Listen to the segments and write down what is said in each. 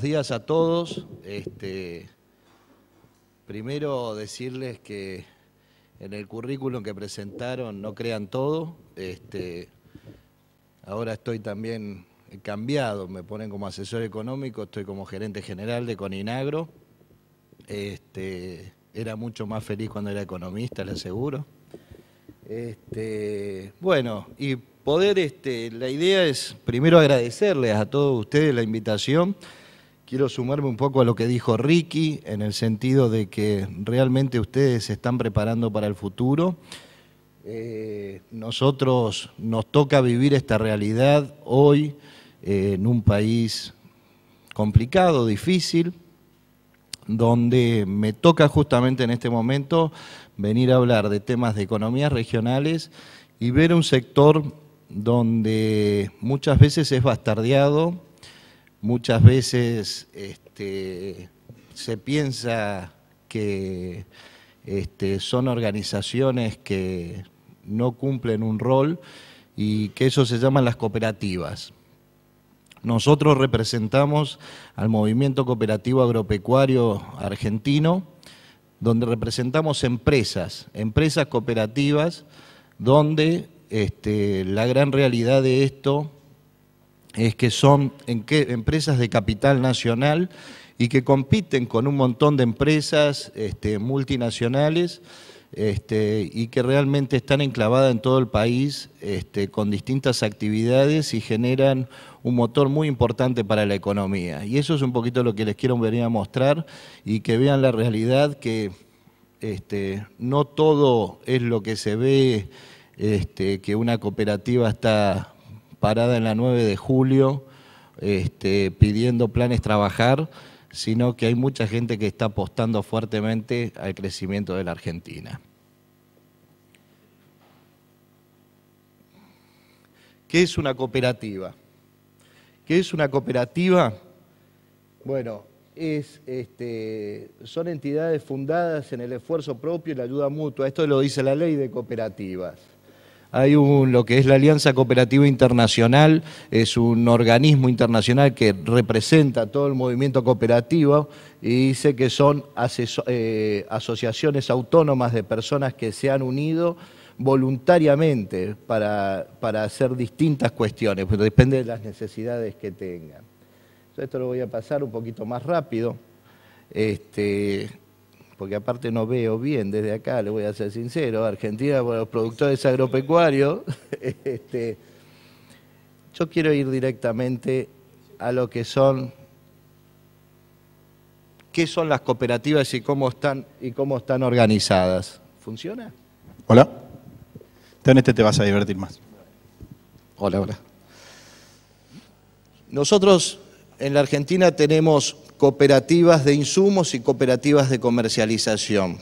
buenos días a todos. Este, primero decirles que en el currículum que presentaron no crean todo. Este, ahora estoy también cambiado, me ponen como asesor económico, estoy como gerente general de Coninagro. Este, era mucho más feliz cuando era economista, les aseguro. bueno, y poder, la idea es primero agradecerles a todos ustedes la invitación. Quiero sumarme un poco a lo que dijo Ricky, en el sentido de que realmente ustedes se están preparando para el futuro. Eh, nosotros nos toca vivir esta realidad hoy eh, en un país complicado, difícil, donde me toca justamente en este momento venir a hablar de temas de economías regionales y ver un sector donde muchas veces es bastardeado, muchas veces este, se piensa que este, son organizaciones que no cumplen un rol y que eso se llaman las cooperativas. Nosotros representamos al movimiento cooperativo agropecuario argentino, donde representamos empresas, empresas cooperativas, donde este, la gran realidad de esto es que son en qué, empresas de capital nacional y que compiten con un montón de empresas este, multinacionales este, y que realmente están enclavadas en todo el país este, con distintas actividades y generan un motor muy importante para la economía. Y eso es un poquito lo que les quiero venir a mostrar y que vean la realidad que no todo es lo que se ve que una cooperativa está parada en la 9 de julio este, pidiendo planes trabajar, sino que hay mucha gente que está apostando fuertemente al crecimiento de la Argentina. ¿Qué es una cooperativa? ¿Qué es una cooperativa? Bueno, este, son entidades fundadas en el esfuerzo propio y la ayuda mutua. Esto lo dice la ley de cooperativas hay un, lo que es la Alianza Cooperativa Internacional, es un organismo internacional que representa todo el movimiento cooperativo y dice que son eh, asociaciones autónomas de personas que se han unido voluntariamente para, hacer distintas cuestiones, depende de las necesidades que tengan. esto lo voy a pasar un poquito más rápido. Este, porque aparte no veo bien desde acá, le voy a ser sincero, Argentina por los productores agropecuarios, este, yo quiero ir directamente a lo que son qué son las cooperativas y cómo están y cómo están organizadas. ¿Funciona? Hola. Entonces este te vas a divertir más. Hola, hola. Nosotros en la Argentina tenemos cooperativas de insumos y cooperativas de comercialización.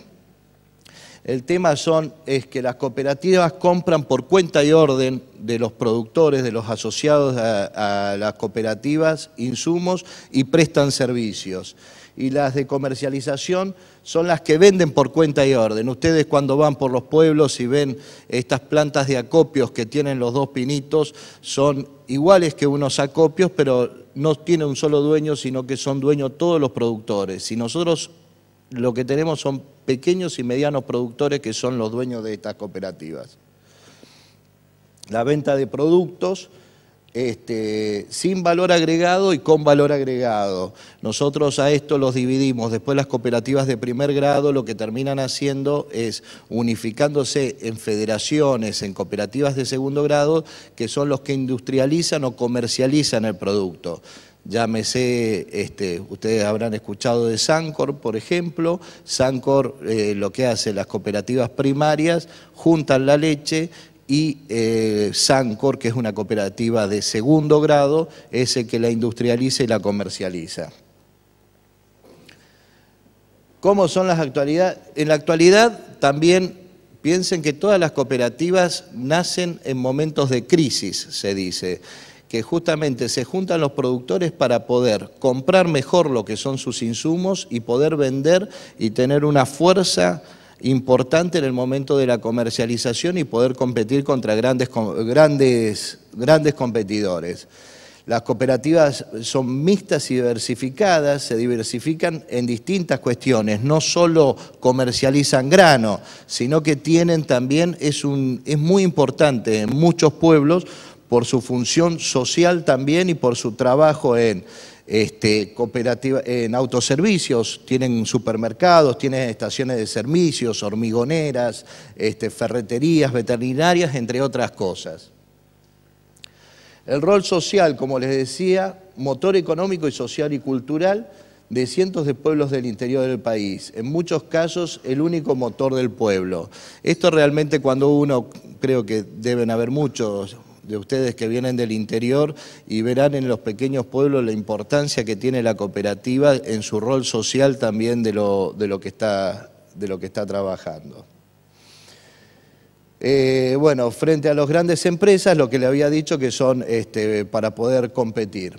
El tema son, es que las cooperativas compran por cuenta y orden de los productores, de los asociados a, a las cooperativas, insumos y prestan servicios y las de comercialización son las que venden por cuenta y orden. Ustedes cuando van por los pueblos y ven estas plantas de acopios que tienen los dos pinitos, son iguales que unos acopios, pero no tiene un solo dueño, sino que son dueños todos los productores. Y nosotros lo que tenemos son pequeños y medianos productores que son los dueños de estas cooperativas. La venta de productos, este, sin valor agregado y con valor agregado. Nosotros a esto los dividimos. Después las cooperativas de primer grado lo que terminan haciendo es unificándose en federaciones, en cooperativas de segundo grado, que son los que industrializan o comercializan el producto. Llámese, este, ustedes habrán escuchado de Sancor, por ejemplo. Sancor eh, lo que hace, las cooperativas primarias juntan la leche y eh, Sancor, que es una cooperativa de segundo grado, es el que la industrializa y la comercializa. ¿Cómo son las actualidades? En la actualidad también piensen que todas las cooperativas nacen en momentos de crisis, se dice que justamente se juntan los productores para poder comprar mejor lo que son sus insumos y poder vender y tener una fuerza importante en el momento de la comercialización y poder competir contra grandes, grandes, grandes competidores. Las cooperativas son mixtas y diversificadas, se diversifican en distintas cuestiones, no solo comercializan grano, sino que tienen también, es, un, es muy importante en muchos pueblos por su función social también y por su trabajo en este, cooperativa, en autoservicios, tienen supermercados, tienen estaciones de servicios, hormigoneras, este, ferreterías, veterinarias, entre otras cosas. El rol social, como les decía, motor económico y social y cultural de cientos de pueblos del interior del país, en muchos casos el único motor del pueblo. Esto realmente cuando uno, creo que deben haber muchos de ustedes que vienen del interior y verán en los pequeños pueblos la importancia que tiene la cooperativa en su rol social también de lo, que, está, de lo que está trabajando. Eh, bueno, frente a las grandes empresas, lo que le había dicho que son este, para poder competir.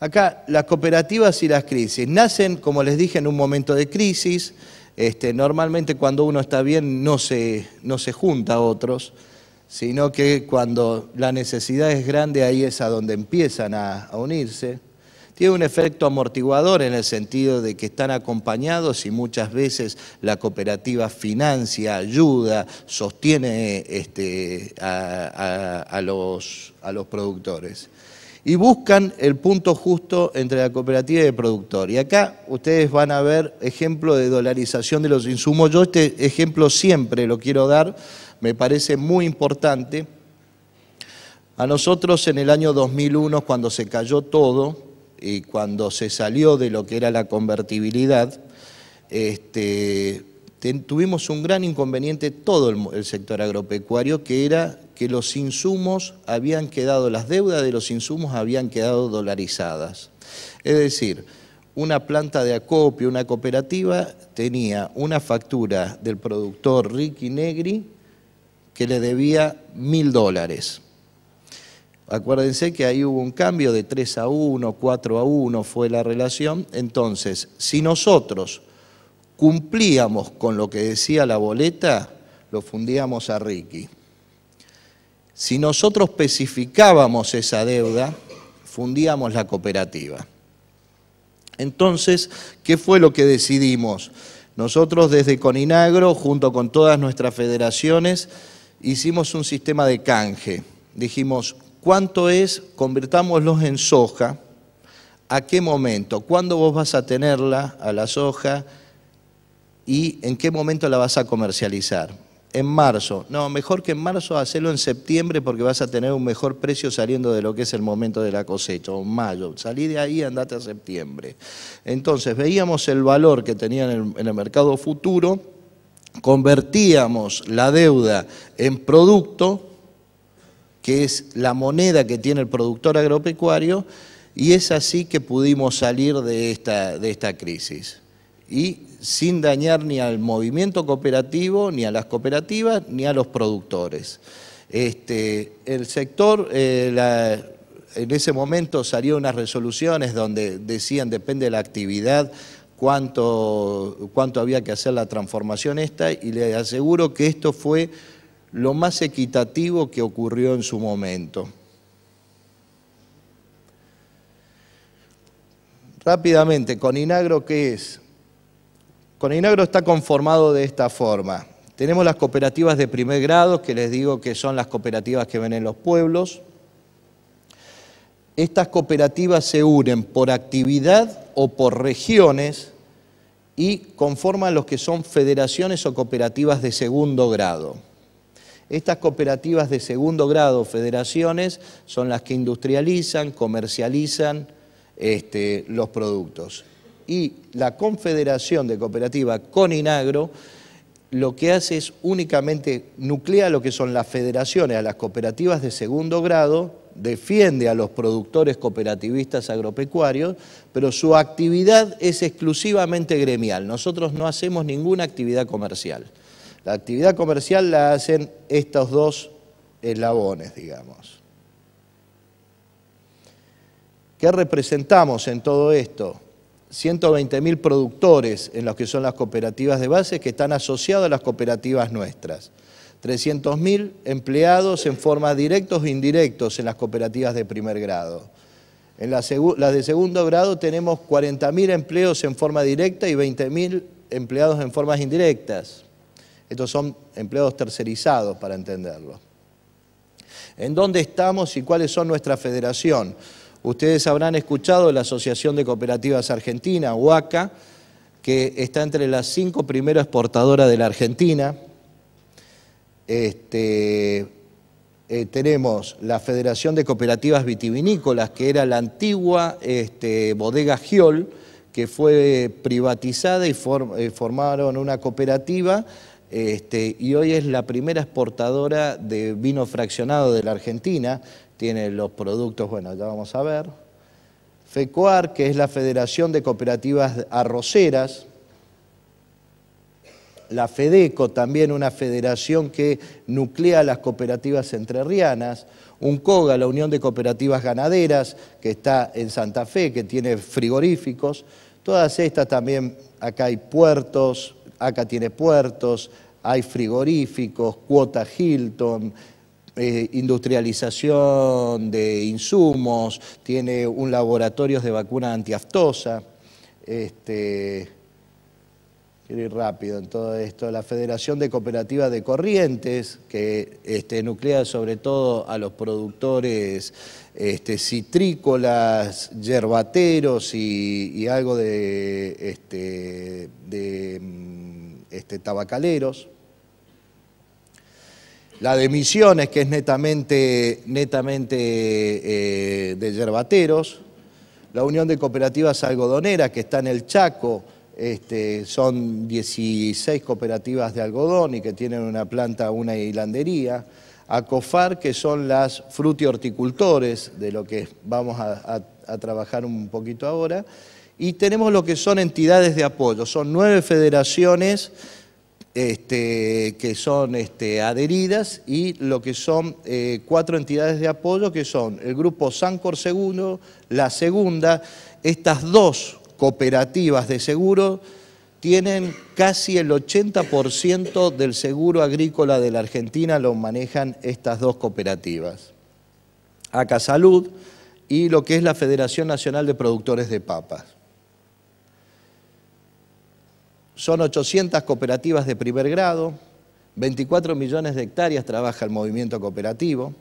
Acá, las cooperativas y las crisis nacen, como les dije, en un momento de crisis. Este, normalmente cuando uno está bien no se junta a otros sino que cuando la necesidad es grande, ahí es a donde empiezan a, unirse. Tiene un efecto amortiguador en el sentido de que están acompañados y muchas veces la cooperativa financia, ayuda, sostiene este, a, los, productores y buscan el punto justo entre la cooperativa y el productor. Y acá ustedes van a ver ejemplo de dolarización de los insumos. Yo este ejemplo siempre lo quiero dar me parece muy importante. A nosotros en el año 2001, cuando se cayó todo y cuando se salió de lo que era la convertibilidad, este, tuvimos un gran inconveniente todo el, sector agropecuario, que era que los insumos habían quedado, las deudas de los insumos habían quedado dolarizadas. Es decir, una planta de acopio, una cooperativa, tenía una factura del productor Ricky Negri que le debía mil dólares. Acuérdense que ahí hubo un cambio de 3 a 1, 4 a 1 fue la relación. Entonces, si nosotros cumplíamos con lo que decía la boleta, lo fundíamos a Ricky. Si nosotros especificábamos esa deuda, fundíamos la cooperativa. Entonces, ¿qué fue lo que decidimos? Nosotros desde Coninagro, junto con todas nuestras federaciones, hicimos un sistema de canje. Dijimos, ¿cuánto es? convirtámoslos en soja. ¿A qué momento? ¿Cuándo vos vas a tenerla a la soja? ¿Y en qué momento la vas a comercializar? En marzo. No, mejor que en marzo, hacelo en septiembre porque vas a tener un mejor precio saliendo de lo que es el momento de la cosecha, o mayo. Salí de ahí, andate a septiembre. Entonces, veíamos el valor que tenían en el mercado futuro convertíamos la deuda en producto, que es la moneda que tiene el productor agropecuario, y es así que pudimos salir de esta, de esta crisis. Y sin dañar ni al movimiento cooperativo, ni a las cooperativas, ni a los productores. Este, el sector, eh, en ese momento salió unas resoluciones donde decían, depende de la actividad, cuánto, había que hacer la transformación esta y le aseguro que esto fue lo más equitativo que ocurrió en su momento. Rápidamente, Coninagro, ¿qué es? Coninagro está conformado de esta forma. Tenemos las cooperativas de primer grado, que les digo que son las cooperativas que ven en los pueblos, estas cooperativas se unen por actividad o por regiones y conforman los que son federaciones o cooperativas de segundo grado. Estas cooperativas de segundo grado, federaciones, son las que industrializan, comercializan este, los productos. Y la Confederación de con Inagro lo que hace es únicamente nuclear lo que son las federaciones, a las cooperativas de segundo grado defiende a los productores cooperativistas agropecuarios, pero su actividad es exclusivamente gremial. Nosotros no hacemos ninguna actividad comercial. La actividad comercial la hacen estos dos eslabones, digamos. ¿Qué representamos en todo esto? 120.000 productores en los que son las cooperativas de base que están asociados a las cooperativas nuestras. 300.000 empleados en forma directos e indirectos en las cooperativas de primer grado. En las, de segundo grado tenemos 40.000 empleos en forma directa y 20.000 empleados en formas indirectas. Estos son empleados tercerizados, para entenderlo. ¿En dónde estamos y cuáles son nuestra federación? Ustedes habrán escuchado la Asociación de Cooperativas Argentina, UACA, que está entre las cinco primeras exportadoras de la Argentina, este, eh, tenemos la Federación de Cooperativas Vitivinícolas, que era la antigua este, bodega Giol, que fue privatizada y eh, formaron una cooperativa este, y hoy es la primera exportadora de vino fraccionado de la Argentina. Tiene los productos, bueno, ya vamos a ver. FECOAR, que es la Federación de Cooperativas Arroceras, la FEDECO, también una federación que nuclea las cooperativas entrerrianas, UNCOGA, la Unión de Cooperativas Ganaderas, que está en Santa Fe, que tiene frigoríficos. Todas estas también, acá hay puertos, acá tiene puertos, hay frigoríficos, cuota Hilton, eh, industrialización de insumos, tiene un laboratorio de vacuna antiaftosa. Este, quiero ir rápido en todo esto, la Federación de Cooperativas de Corrientes, que este, nuclea sobre todo a los productores este, citrícolas, yerbateros y, algo de, este, mm, tabacaleros. La de Misiones, que es netamente, netamente eh, de yerbateros. La Unión de Cooperativas Algodoneras, que está en el Chaco este, son 16 cooperativas de algodón y que tienen una planta, una hilandería, ACOFAR que son las frutihorticultores, de lo que vamos a, trabajar un poquito ahora, y tenemos lo que son entidades de apoyo, son nueve federaciones este, que son este, adheridas y lo que son eh, cuatro entidades de apoyo que son el grupo Sancor Segundo, la segunda, estas dos cooperativas de seguro tienen casi el 80% del seguro agrícola de la Argentina lo manejan estas dos cooperativas. ACA Salud y lo que es la Federación Nacional de Productores de Papas. Son 800 cooperativas de primer grado, 24 millones de hectáreas trabaja el movimiento cooperativo,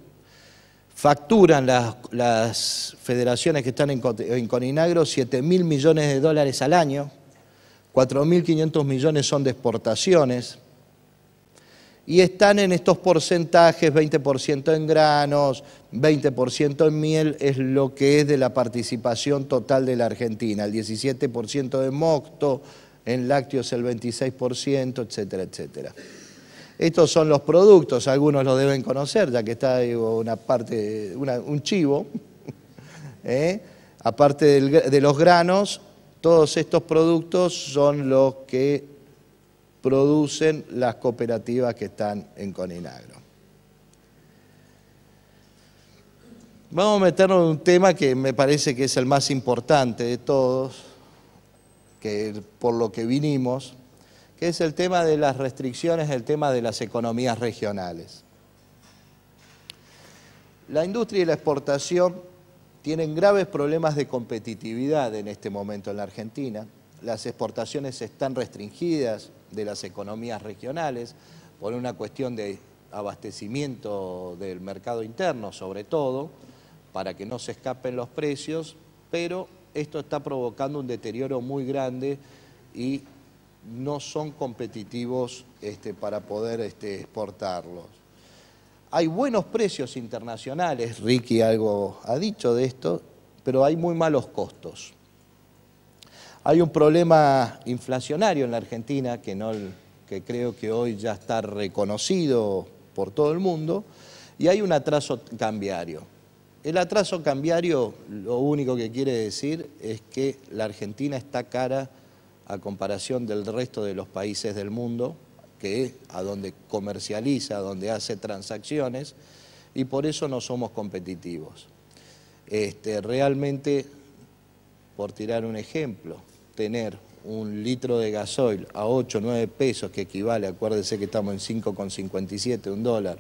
facturan las, federaciones que están en, Coninagro 7 mil millones de dólares al año, 4.500 millones son de exportaciones, y están en estos porcentajes, 20% en granos, 20% en miel, es lo que es de la participación total de la Argentina, el 17% de mocto, en lácteos el 26%, etcétera, etcétera. Estos son los productos, algunos los deben conocer, ya que está ahí una parte, un chivo. ¿eh? Aparte de los granos, todos estos productos son los que producen las cooperativas que están en Coninagro. Vamos a meternos en un tema que me parece que es el más importante de todos, que por lo que vinimos, es el tema de las restricciones, el tema de las economías regionales. La industria y la exportación tienen graves problemas de competitividad en este momento en la Argentina. Las exportaciones están restringidas de las economías regionales por una cuestión de abastecimiento del mercado interno, sobre todo, para que no se escapen los precios, pero esto está provocando un deterioro muy grande y no son competitivos este, para poder este, exportarlos. Hay buenos precios internacionales, Ricky algo ha dicho de esto, pero hay muy malos costos. Hay un problema inflacionario en la Argentina que, que creo que hoy ya está reconocido por todo el mundo, y hay un atraso cambiario. El atraso cambiario lo único que quiere decir es que la Argentina está cara a comparación del resto de los países del mundo, que es a donde comercializa, a donde hace transacciones, y por eso no somos competitivos. Este, realmente, por tirar un ejemplo, tener un litro de gasoil a 8, 9 pesos, que equivale, acuérdense que estamos en 5,57, un dólar,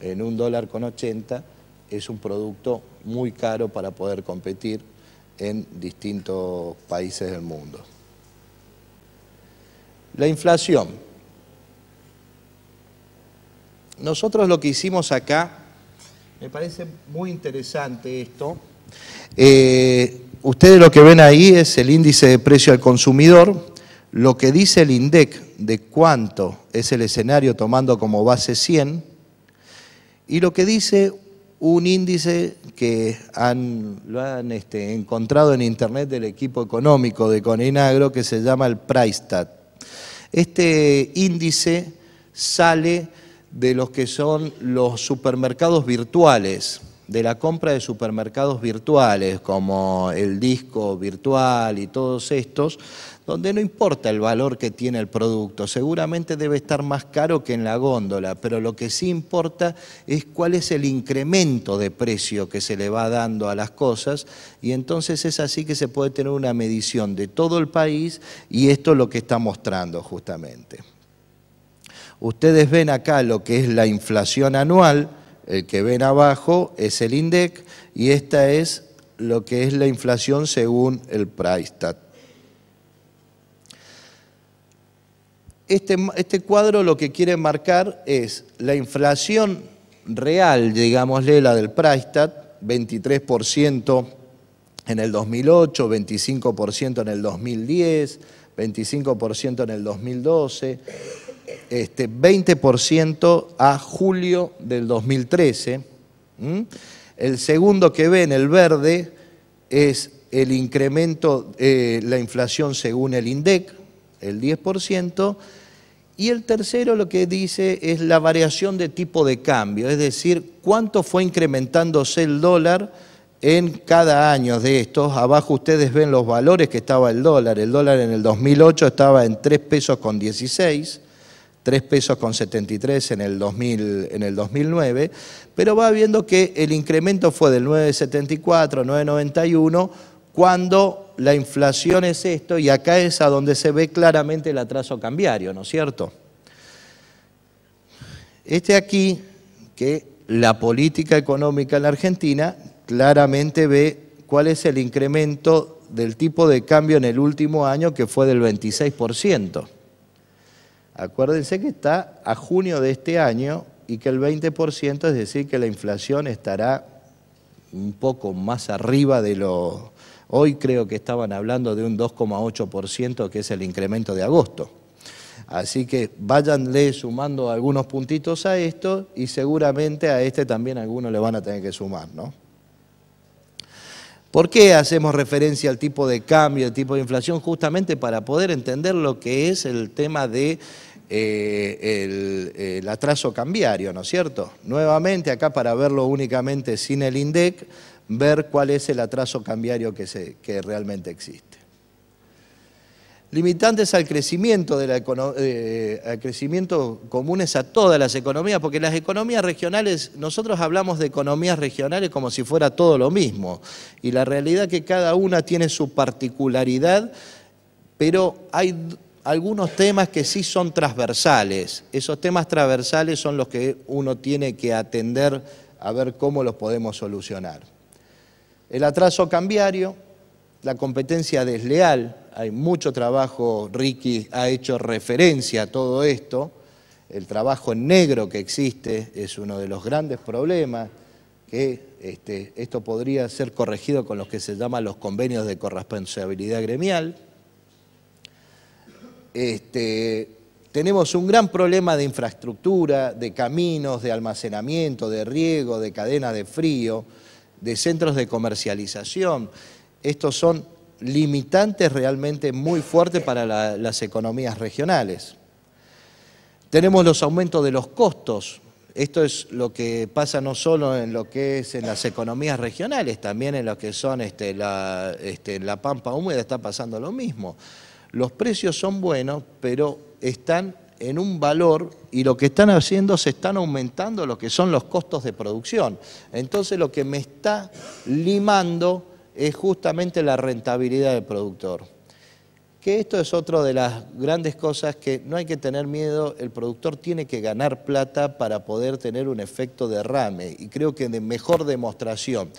en un dólar con 80, es un producto muy caro para poder competir en distintos países del mundo. La inflación. Nosotros lo que hicimos acá, me parece muy interesante esto. Eh, ustedes lo que ven ahí es el índice de precio al consumidor, lo que dice el INDEC de cuánto es el escenario tomando como base 100 y lo que dice un índice que han, lo han este, encontrado en internet del equipo económico de Coninagro que se llama el PriceTat. Este índice sale de los que son los supermercados virtuales, de la compra de supermercados virtuales, como el disco virtual y todos estos, donde no importa el valor que tiene el producto, seguramente debe estar más caro que en la góndola, pero lo que sí importa es cuál es el incremento de precio que se le va dando a las cosas y entonces es así que se puede tener una medición de todo el país y esto es lo que está mostrando justamente. Ustedes ven acá lo que es la inflación anual, el que ven abajo es el INDEC y esta es lo que es la inflación según el Price Este, este, cuadro lo que quiere marcar es la inflación real, digámosle, la del Preistat, 23% en el 2008, 25% en el 2010, 25% en el 2012, este, 20% a julio del 2013. El segundo que ve en el verde, es el incremento, eh, la inflación según el INDEC, el 10%, y el tercero lo que dice es la variación de tipo de cambio, es decir, cuánto fue incrementándose el dólar en cada año de estos. Abajo ustedes ven los valores que estaba el dólar. El dólar en el 2008 estaba en 3 pesos con 16, 3 pesos con 73 en el, en el 2009, pero va viendo que el incremento fue del 9,74, 9,91, cuando la inflación es esto y acá es a donde se ve claramente el atraso cambiario, ¿no es cierto? Este aquí, que la política económica en la Argentina claramente ve cuál es el incremento del tipo de cambio en el último año que fue del 26%. Acuérdense que está a junio de este año y que el 20%, es decir, que la inflación estará un poco más arriba de lo, Hoy creo que estaban hablando de un 2,8% que es el incremento de agosto. Así que váyanle sumando algunos puntitos a esto y seguramente a este también algunos le van a tener que sumar, ¿no? ¿Por qué hacemos referencia al tipo de cambio, al tipo de inflación? Justamente para poder entender lo que es el tema de eh, el, atraso cambiario, ¿no es cierto? Nuevamente acá para verlo únicamente sin el INDEC, ver cuál es el atraso cambiario que, realmente existe. Limitantes eh, al crecimiento, comunes a todas las economías, porque las economías regionales, nosotros hablamos de economías regionales como si fuera todo lo mismo, y la realidad es que cada una tiene su particularidad, pero hay algunos temas que sí son transversales. Esos temas transversales son los que uno tiene que atender a ver cómo los podemos solucionar. El atraso cambiario, la competencia desleal, hay mucho trabajo, Ricky ha hecho referencia a todo esto, el trabajo en negro que existe es uno de los grandes problemas, que este, esto podría ser corregido con lo que se llaman los convenios de corresponsabilidad gremial. Este, tenemos un gran problema de infraestructura, de caminos, de almacenamiento, de riego, de cadena de frío, de centros de comercialización. Estos son limitantes realmente muy fuertes para las economías regionales. Tenemos los aumentos de los costos. Esto es lo que pasa no solo en lo que es en las economías regionales, también en lo que son este, la, este, la pampa húmeda está pasando lo mismo. Los precios son buenos, pero están en un valor y lo que están haciendo se están aumentando lo que son los costos de producción. Entonces lo que me está limando es justamente la rentabilidad del productor. Que esto es otra de las grandes cosas que no hay que tener miedo, el productor tiene que ganar plata para poder tener un efecto derrame y creo que de mejor demostración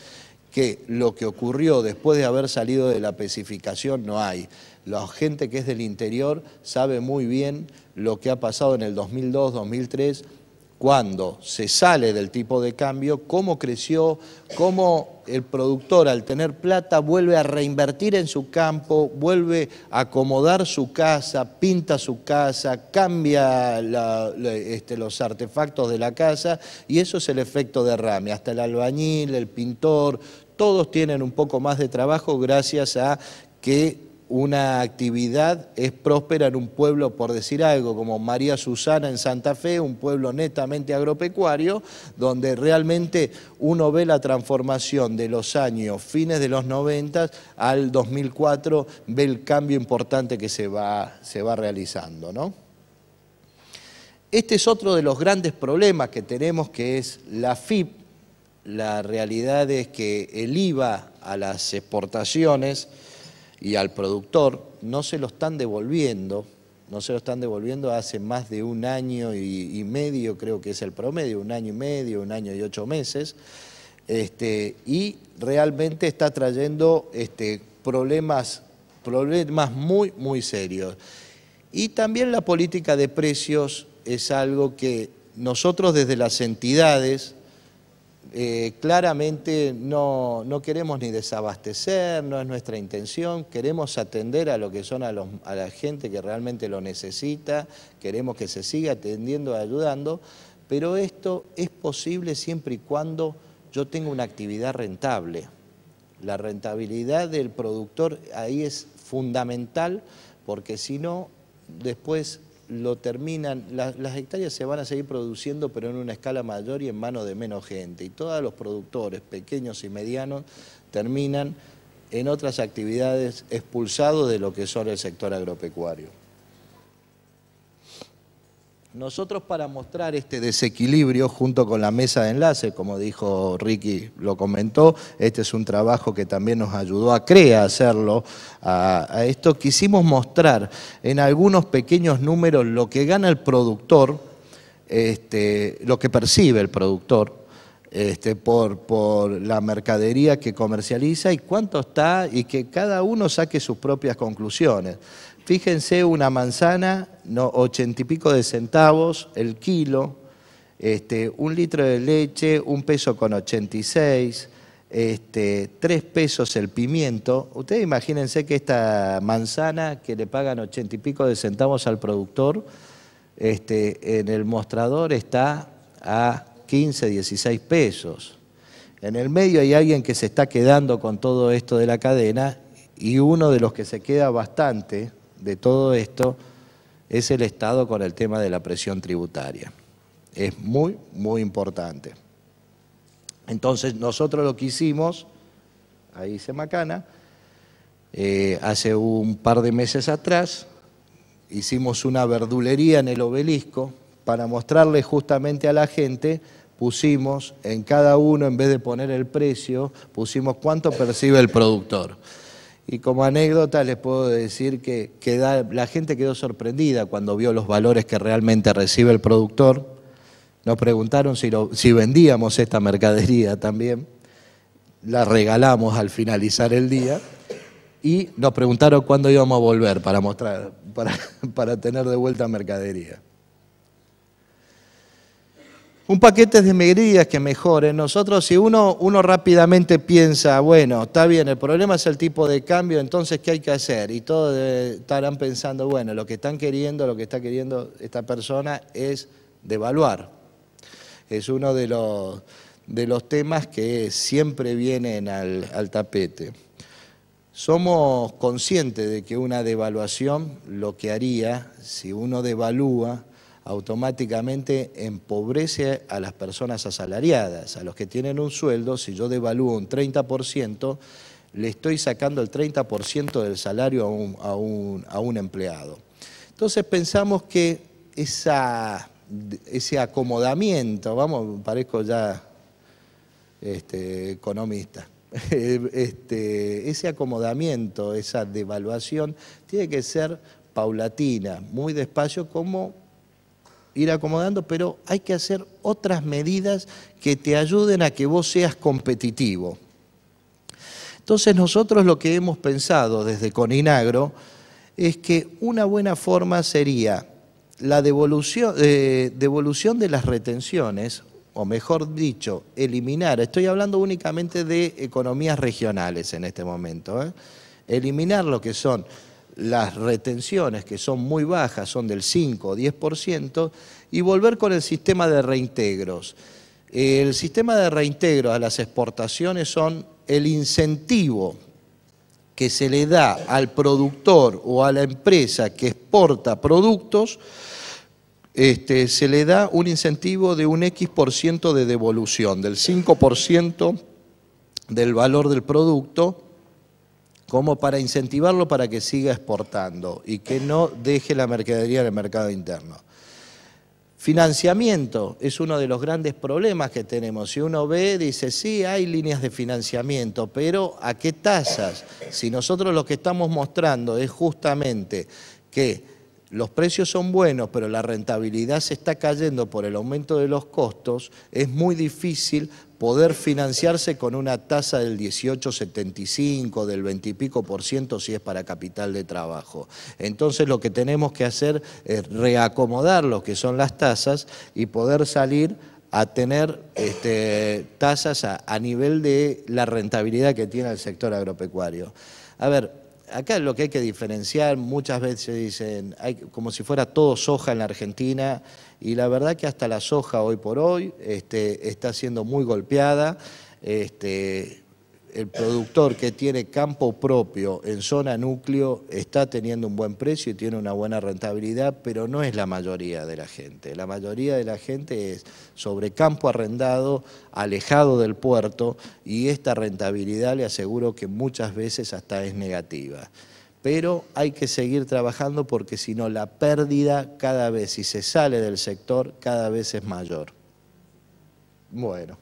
que lo que ocurrió después de haber salido de la especificación no hay. La gente que es del interior sabe muy bien lo que ha pasado en el 2002, 2003, cuando se sale del tipo de cambio, cómo creció, cómo el productor al tener plata vuelve a reinvertir en su campo, vuelve a acomodar su casa, pinta su casa, cambia este, los artefactos de la casa y eso es el efecto derrame. Hasta el albañil, el pintor, todos tienen un poco más de trabajo gracias a que una actividad es próspera en un pueblo, por decir algo, como María Susana en Santa Fe, un pueblo netamente agropecuario, donde realmente uno ve la transformación de los años, fines de los 90 al 2004, ve el cambio importante que se va, realizando. Este es otro de los grandes problemas que tenemos, que es la FIP. La realidad es que el IVA a las exportaciones y al productor, no se lo están devolviendo, no se lo están devolviendo hace más de un año y, medio, creo que es el promedio, un año y medio, un año y ocho meses, este, y realmente está trayendo este, problemas, problemas muy, muy serios. Y también la política de precios es algo que nosotros desde las entidades eh, claramente no, no, queremos ni desabastecer, no es nuestra intención, queremos atender a lo que son a, a la gente que realmente lo necesita, queremos que se siga atendiendo, ayudando, pero esto es posible siempre y cuando yo tenga una actividad rentable. La rentabilidad del productor ahí es fundamental porque si no, después lo terminan, las hectáreas se van a seguir produciendo pero en una escala mayor y en manos de menos gente. Y todos los productores, pequeños y medianos, terminan en otras actividades expulsados de lo que son el sector agropecuario. Nosotros para mostrar este desequilibrio junto con la mesa de enlace, como dijo Ricky, lo comentó, este es un trabajo que también nos ayudó a CREA hacerlo, a, esto quisimos mostrar en algunos pequeños números lo que gana el productor, este, lo que percibe el productor, este, por, por, la mercadería que comercializa y cuánto está y que cada uno saque sus propias conclusiones. Fíjense, una manzana, no, ochenta y pico de centavos el kilo, este, un litro de leche, un peso con 86, este, tres pesos el pimiento. Ustedes imagínense que esta manzana que le pagan ochenta y pico de centavos al productor, este, en el mostrador está a 15, 16 pesos. En el medio hay alguien que se está quedando con todo esto de la cadena y uno de los que se queda bastante de todo esto es el Estado con el tema de la presión tributaria. Es muy, muy importante. Entonces nosotros lo que hicimos, ahí se macana, eh, hace un par de meses atrás, hicimos una verdulería en el obelisco para mostrarle justamente a la gente, pusimos en cada uno, en vez de poner el precio, pusimos cuánto percibe el productor. Y como anécdota les puedo decir que, la gente quedó sorprendida cuando vio los valores que realmente recibe el productor. Nos preguntaron si, vendíamos esta mercadería también. La regalamos al finalizar el día y nos preguntaron cuándo íbamos a volver para mostrar, para tener de vuelta mercadería un paquete de medidas que mejoren. Nosotros, si uno, uno rápidamente piensa, bueno, está bien, el problema es el tipo de cambio, entonces, ¿qué hay que hacer? Y todos eh, estarán pensando, bueno, lo que están queriendo, lo que está queriendo esta persona es devaluar. Es uno de los, de los temas que siempre vienen al, al tapete. Somos conscientes de que una devaluación lo que haría, si uno devalúa, automáticamente empobrece a las personas asalariadas, a los que tienen un sueldo, si yo devalúo un 30%, le estoy sacando el 30% del salario a un, empleado. Entonces pensamos que ese acomodamiento, vamos, parezco ya este, economista, este, ese acomodamiento, esa devaluación, tiene que ser paulatina, muy despacio, como ir acomodando, pero hay que hacer otras medidas que te ayuden a que vos seas competitivo. Entonces nosotros lo que hemos pensado desde Coninagro es que una buena forma sería la devolución, eh, devolución de las retenciones, o mejor dicho, eliminar, estoy hablando únicamente de economías regionales en este momento, ¿eh? eliminar lo que son las retenciones, que son muy bajas, son del 5 o 10%, y volver con el sistema de reintegros. El sistema de reintegros a las exportaciones son el incentivo que se le da al productor o a la empresa que exporta productos, este, se le da un incentivo de un X% ciento de devolución, del 5% del valor del producto como para incentivarlo para que siga exportando y que no deje la mercadería en el mercado interno. Financiamiento es uno de los grandes problemas que tenemos. Si uno ve, dice, sí, hay líneas de financiamiento, pero ¿a qué tasas? Si nosotros lo que estamos mostrando es justamente que los precios son buenos, pero la rentabilidad se está cayendo por el aumento de los costos, es muy difícil poder financiarse con una tasa del 18,75, del 20 y pico por ciento si es para capital de trabajo. Entonces lo que tenemos que hacer es reacomodar lo que son las tasas y poder salir a tener este, tasas a, a nivel de la rentabilidad que tiene el sector agropecuario. A ver, acá lo que hay que diferenciar, muchas veces dicen, hay, como si fuera todo soja en la Argentina, y la verdad que hasta la soja hoy por hoy este, está siendo muy golpeada. Este, el productor que tiene campo propio en zona núcleo está teniendo un buen precio y tiene una buena rentabilidad, pero no es la mayoría de la gente. La mayoría de la gente es sobre campo arrendado, alejado del puerto, y esta rentabilidad le aseguro que muchas veces hasta es negativa pero hay que seguir trabajando porque si no la pérdida cada vez, si se sale del sector, cada vez es mayor. Bueno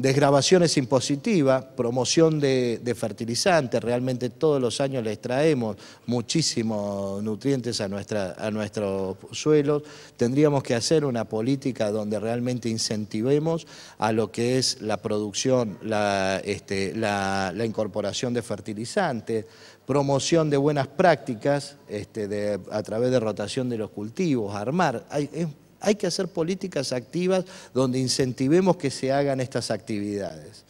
desgrabaciones impositivas, promoción de, fertilizantes, realmente todos los años les traemos muchísimos nutrientes a, nuestra, a nuestros suelos, tendríamos que hacer una política donde realmente incentivemos a lo que es la producción, la, este, la, incorporación de fertilizantes, promoción de buenas prácticas este, a través de rotación de los cultivos, armar. Hay que hacer políticas activas donde incentivemos que se hagan estas actividades.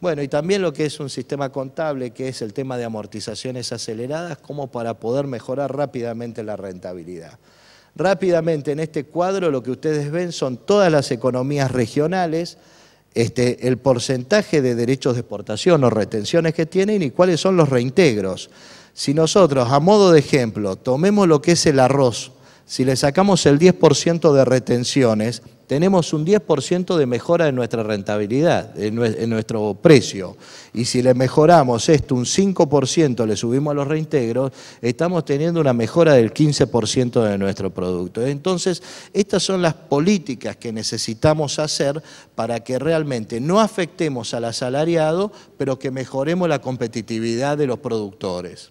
Bueno, y también lo que es un sistema contable, que es el tema de amortizaciones aceleradas, como para poder mejorar rápidamente la rentabilidad. Rápidamente en este cuadro lo que ustedes ven son todas las economías regionales, este, el porcentaje de derechos de exportación o retenciones que tienen y cuáles son los reintegros. Si nosotros, a modo de ejemplo, tomemos lo que es el arroz, si le sacamos el 10% de retenciones, tenemos un 10% de mejora en nuestra rentabilidad, en nuestro precio. Y si le mejoramos esto un 5%, le subimos a los reintegros, estamos teniendo una mejora del 15% de nuestro producto. Entonces, estas son las políticas que necesitamos hacer para que realmente no afectemos al asalariado, pero que mejoremos la competitividad de los productores.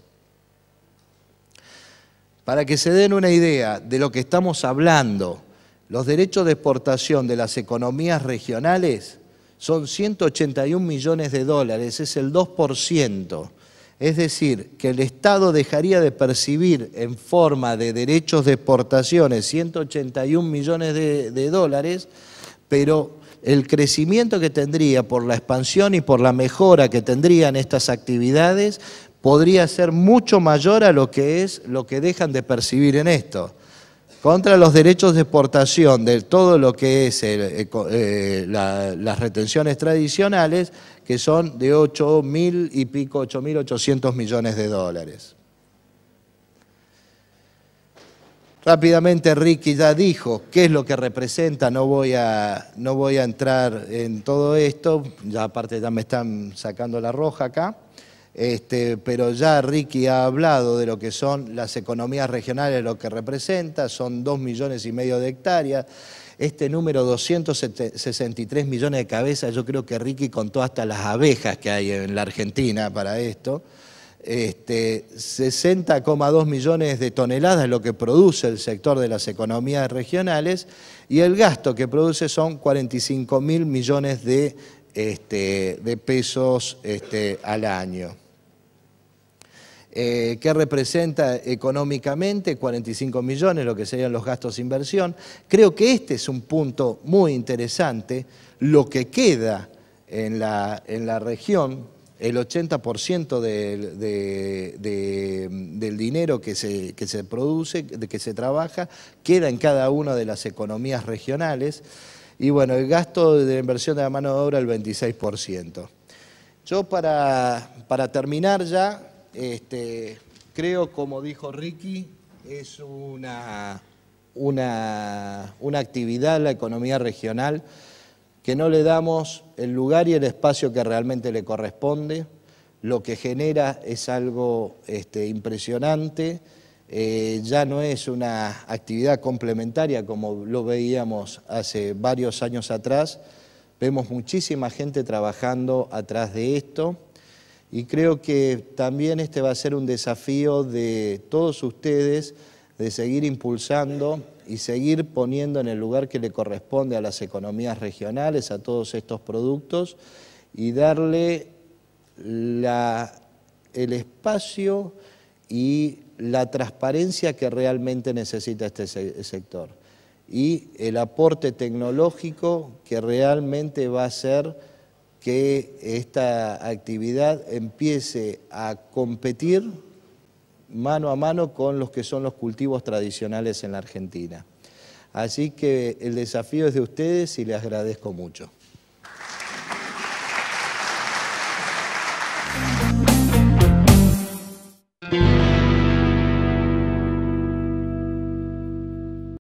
Para que se den una idea de lo que estamos hablando, los derechos de exportación de las economías regionales son 181 millones de dólares, es el 2%. Es decir, que el Estado dejaría de percibir en forma de derechos de exportaciones 181 millones de, dólares, pero el crecimiento que tendría por la expansión y por la mejora que tendrían estas actividades podría ser mucho mayor a lo que es lo que dejan de percibir en esto. Contra los derechos de exportación de todo lo que es eh, eh, las retenciones tradicionales, que son de 8 mil y pico, 8.800 millones de dólares. Rápidamente Ricky ya dijo qué es lo que representa, no voy a, no voy a entrar en todo esto, ya aparte ya me están sacando la roja acá. Este, pero ya Ricky ha hablado de lo que son las economías regionales, lo que representa, son 2 millones y medio de hectáreas. Este número, 263 millones de cabezas, yo creo que Ricky contó hasta las abejas que hay en la Argentina para esto. Este, 60,2 millones de toneladas es lo que produce el sector de las economías regionales y el gasto que produce son 45 mil millones de este, de pesos este, al año. Eh, que representa económicamente 45 millones, lo que serían los gastos de inversión. Creo que este es un punto muy interesante, lo que queda en la, región, el 80% del, dinero que se, que se produce, que se trabaja, queda en cada una de las economías regionales. Y bueno, el gasto de inversión de la mano de obra el 26%. Yo para, terminar ya, este, creo como dijo Ricky, es una, una, una actividad la economía regional que no le damos el lugar y el espacio que realmente le corresponde. Lo que genera es algo este, impresionante. Eh, ya no es una actividad complementaria como lo veíamos hace varios años atrás. Vemos muchísima gente trabajando atrás de esto y creo que también este va a ser un desafío de todos ustedes de seguir impulsando y seguir poniendo en el lugar que le corresponde a las economías regionales, a todos estos productos y darle el espacio y la transparencia que realmente necesita este sector y el aporte tecnológico que realmente va a hacer que esta actividad empiece a competir mano a mano con los que son los cultivos tradicionales en la Argentina. Así que el desafío es de ustedes y les agradezco mucho.